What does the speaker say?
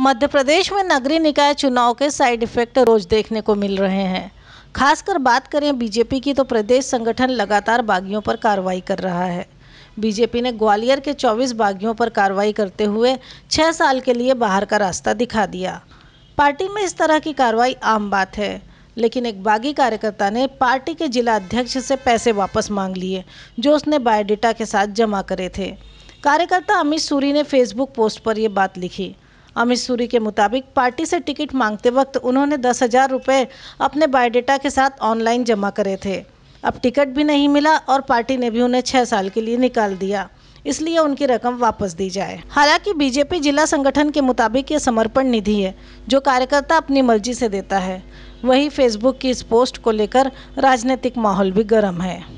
मध्य प्रदेश में नगरीय निकाय चुनाव के साइड इफेक्ट रोज देखने को मिल रहे हैं खासकर बात करें बीजेपी की तो प्रदेश संगठन लगातार बागियों पर कार्रवाई कर रहा है बीजेपी ने ग्वालियर के 24 बागियों पर कार्रवाई करते हुए छः साल के लिए बाहर का रास्ता दिखा दिया पार्टी में इस तरह की कार्रवाई आम बात है लेकिन एक बागी कार्यकर्ता ने पार्टी के जिला अध्यक्ष से पैसे वापस मांग लिए जो उसने बायोडेटा के साथ जमा करे थे कार्यकर्ता अमित सूरी ने फेसबुक पोस्ट पर यह बात लिखी अमित सूरी के मुताबिक पार्टी से टिकट मांगते वक्त उन्होंने दस हजार रुपये अपने बायोडेटा के साथ ऑनलाइन जमा करे थे अब टिकट भी नहीं मिला और पार्टी ने भी उन्हें छः साल के लिए निकाल दिया इसलिए उनकी रकम वापस दी जाए हालांकि बीजेपी जिला संगठन के मुताबिक ये समर्पण निधि है जो कार्यकर्ता अपनी मर्जी से देता है वही फेसबुक की इस पोस्ट को लेकर राजनीतिक माहौल भी गर्म है